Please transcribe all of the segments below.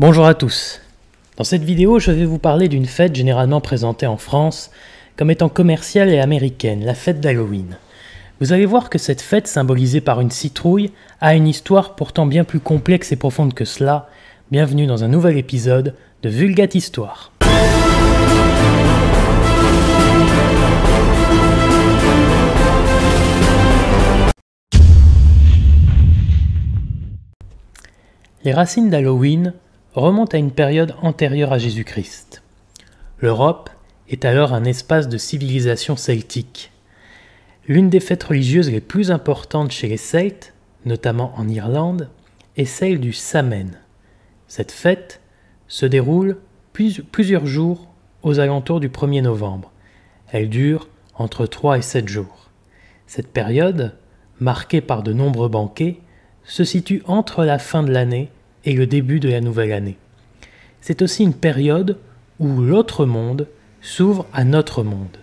Bonjour à tous. Dans cette vidéo, je vais vous parler d'une fête généralement présentée en France comme étant commerciale et américaine, la fête d'Halloween. Vous allez voir que cette fête, symbolisée par une citrouille, a une histoire pourtant bien plus complexe et profonde que cela. Bienvenue dans un nouvel épisode de Vulgate Histoire. Les racines d'Halloween remonte à une période antérieure à Jésus-Christ. L'Europe est alors un espace de civilisation celtique. L'une des fêtes religieuses les plus importantes chez les Celtes, notamment en Irlande, est celle du Samen. Cette fête se déroule plusieurs jours aux alentours du 1er novembre. Elle dure entre 3 et 7 jours. Cette période, marquée par de nombreux banquets, se situe entre la fin de l'année et le début de la nouvelle année. C'est aussi une période où l'autre monde s'ouvre à notre monde.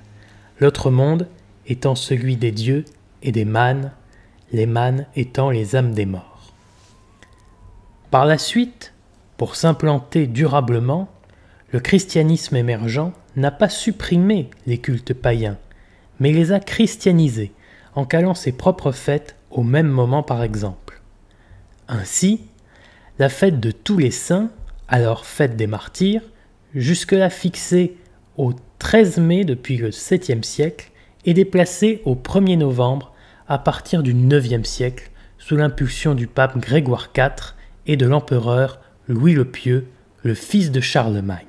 L'autre monde étant celui des dieux et des mânes, les mânes étant les âmes des morts. Par la suite, pour s'implanter durablement, le christianisme émergent n'a pas supprimé les cultes païens, mais les a christianisés en calant ses propres fêtes au même moment par exemple. Ainsi, la fête de tous les saints, alors fête des martyrs, jusque-là fixée au 13 mai depuis le 7e siècle, est déplacée au 1er novembre à partir du 9e siècle sous l'impulsion du pape Grégoire IV et de l'empereur Louis le Pieux, le fils de Charlemagne.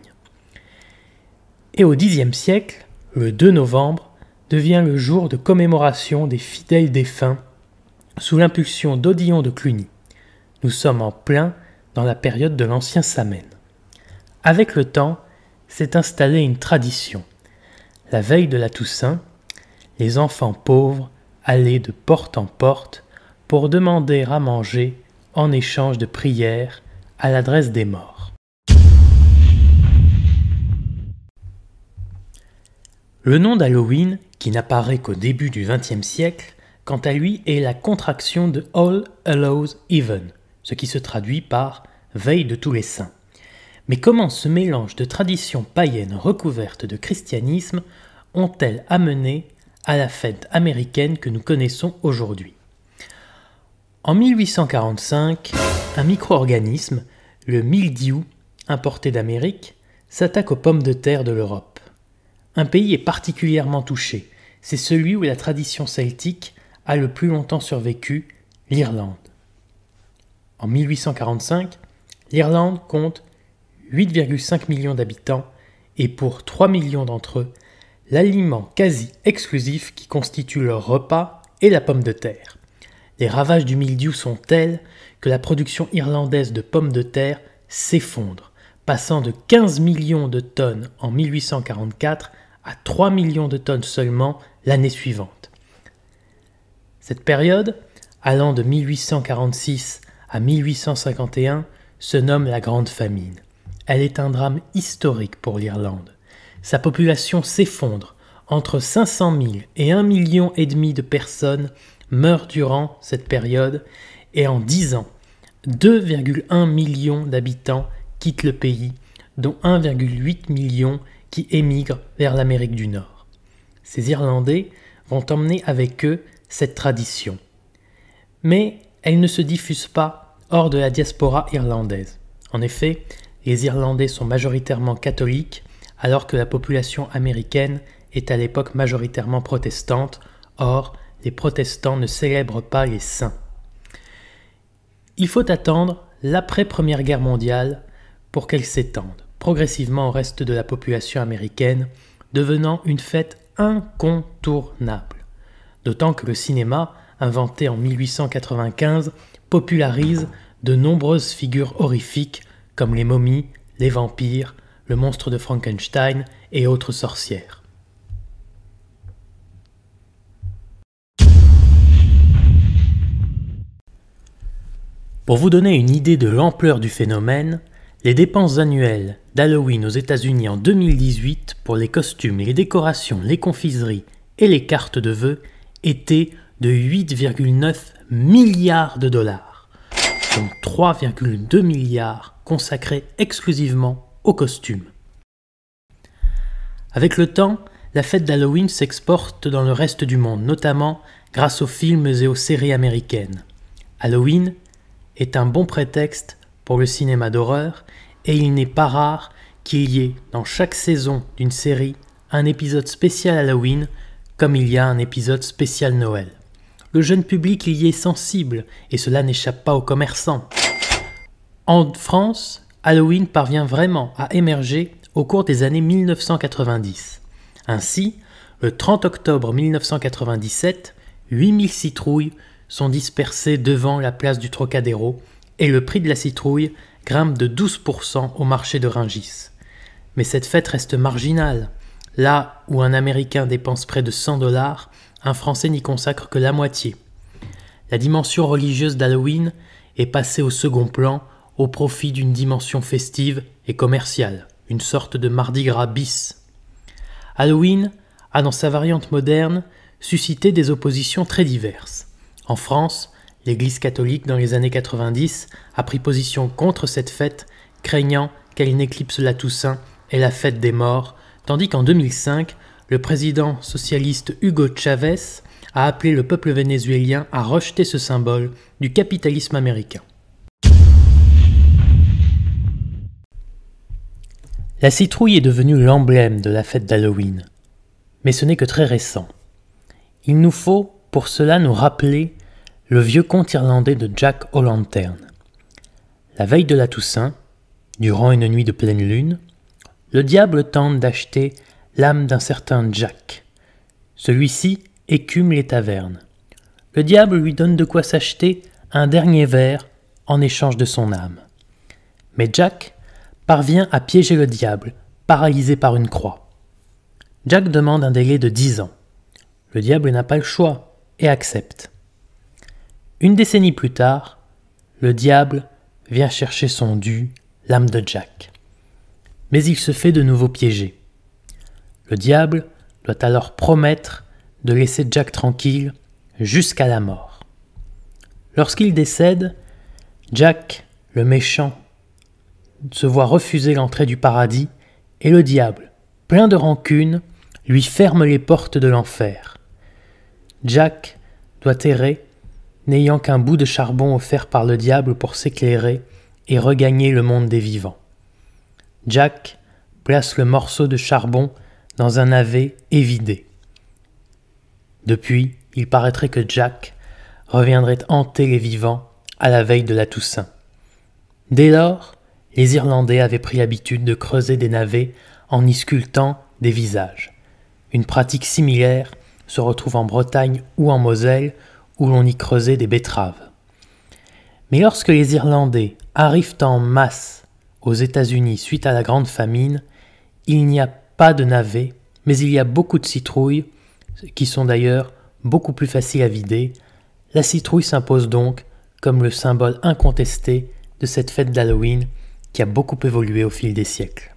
Et au 10e siècle, le 2 novembre, devient le jour de commémoration des fidèles défunts sous l'impulsion d'Odillon de Cluny. Nous sommes en plein dans la période de l'ancien Samène. Avec le temps, s'est installée une tradition. La veille de la Toussaint, les enfants pauvres allaient de porte en porte pour demander à manger en échange de prières à l'adresse des morts. Le nom d'Halloween, qui n'apparaît qu'au début du XXe siècle, quant à lui est la contraction de All Allows Even, ce qui se traduit par veille de tous les saints. Mais comment ce mélange de traditions païennes recouvertes de christianisme ont-elles amené à la fête américaine que nous connaissons aujourd'hui En 1845, un micro-organisme, le mildiou, importé d'Amérique, s'attaque aux pommes de terre de l'Europe. Un pays est particulièrement touché, c'est celui où la tradition celtique a le plus longtemps survécu, l'Irlande. En 1845, l'Irlande compte 8,5 millions d'habitants et pour 3 millions d'entre eux, l'aliment quasi exclusif qui constitue leur repas est la pomme de terre. Les ravages du mildiou sont tels que la production irlandaise de pommes de terre s'effondre, passant de 15 millions de tonnes en 1844 à 3 millions de tonnes seulement l'année suivante. Cette période, allant de 1846 à 1851 se nomme la Grande Famine. Elle est un drame historique pour l'Irlande. Sa population s'effondre. Entre 500 000 et 1 million et demi de personnes meurent durant cette période et en 10 ans, 2,1 millions d'habitants quittent le pays, dont 1,8 million qui émigrent vers l'Amérique du Nord. Ces Irlandais vont emmener avec eux cette tradition. Mais elle ne se diffuse pas hors de la diaspora irlandaise. En effet, les Irlandais sont majoritairement catholiques, alors que la population américaine est à l'époque majoritairement protestante, or les protestants ne célèbrent pas les saints. Il faut attendre l'après-première guerre mondiale pour qu'elle s'étende progressivement au reste de la population américaine, devenant une fête incontournable. D'autant que le cinéma inventé en 1895, popularise de nombreuses figures horrifiques comme les momies, les vampires, le monstre de Frankenstein et autres sorcières. Pour vous donner une idée de l'ampleur du phénomène, les dépenses annuelles d'Halloween aux États-Unis en 2018 pour les costumes, les décorations, les confiseries et les cartes de vœux étaient de 8,9 milliards de dollars, dont 3,2 milliards consacrés exclusivement aux costumes. Avec le temps, la fête d'Halloween s'exporte dans le reste du monde, notamment grâce aux films et aux séries américaines. Halloween est un bon prétexte pour le cinéma d'horreur et il n'est pas rare qu'il y ait dans chaque saison d'une série un épisode spécial Halloween comme il y a un épisode spécial Noël le jeune public y est sensible et cela n'échappe pas aux commerçants. En France, Halloween parvient vraiment à émerger au cours des années 1990. Ainsi, le 30 octobre 1997, 8000 citrouilles sont dispersées devant la place du Trocadéro et le prix de la citrouille grimpe de 12% au marché de Ringis. Mais cette fête reste marginale. Là où un Américain dépense près de 100 dollars, un Français n'y consacre que la moitié. La dimension religieuse d'Halloween est passée au second plan au profit d'une dimension festive et commerciale, une sorte de Mardi Gras bis. Halloween a dans sa variante moderne suscité des oppositions très diverses. En France, l'Église catholique dans les années 90 a pris position contre cette fête, craignant qu'elle n'éclipse la Toussaint et la fête des morts, tandis qu'en 2005, le président socialiste Hugo Chavez a appelé le peuple vénézuélien à rejeter ce symbole du capitalisme américain. La citrouille est devenue l'emblème de la fête d'Halloween, mais ce n'est que très récent. Il nous faut pour cela nous rappeler le vieux conte irlandais de Jack O'Lantern. La veille de la Toussaint, durant une nuit de pleine lune, le diable tente d'acheter l'âme d'un certain Jack. Celui-ci écume les tavernes. Le diable lui donne de quoi s'acheter un dernier verre en échange de son âme. Mais Jack parvient à piéger le diable, paralysé par une croix. Jack demande un délai de dix ans. Le diable n'a pas le choix et accepte. Une décennie plus tard, le diable vient chercher son dû, l'âme de Jack. Mais il se fait de nouveau piéger. Le diable doit alors promettre de laisser Jack tranquille jusqu'à la mort. Lorsqu'il décède, Jack, le méchant, se voit refuser l'entrée du paradis et le diable, plein de rancune, lui ferme les portes de l'enfer. Jack doit errer, n'ayant qu'un bout de charbon offert par le diable pour s'éclairer et regagner le monde des vivants. Jack place le morceau de charbon dans un navet évidé. Depuis, il paraîtrait que Jack reviendrait hanter les vivants à la veille de la Toussaint. Dès lors, les Irlandais avaient pris l'habitude de creuser des navets en y sculptant des visages. Une pratique similaire se retrouve en Bretagne ou en Moselle, où l'on y creusait des betteraves. Mais lorsque les Irlandais arrivent en masse aux États-Unis suite à la Grande Famine, il n'y a pas de navet, mais il y a beaucoup de citrouilles, qui sont d'ailleurs beaucoup plus faciles à vider. La citrouille s'impose donc comme le symbole incontesté de cette fête d'Halloween qui a beaucoup évolué au fil des siècles.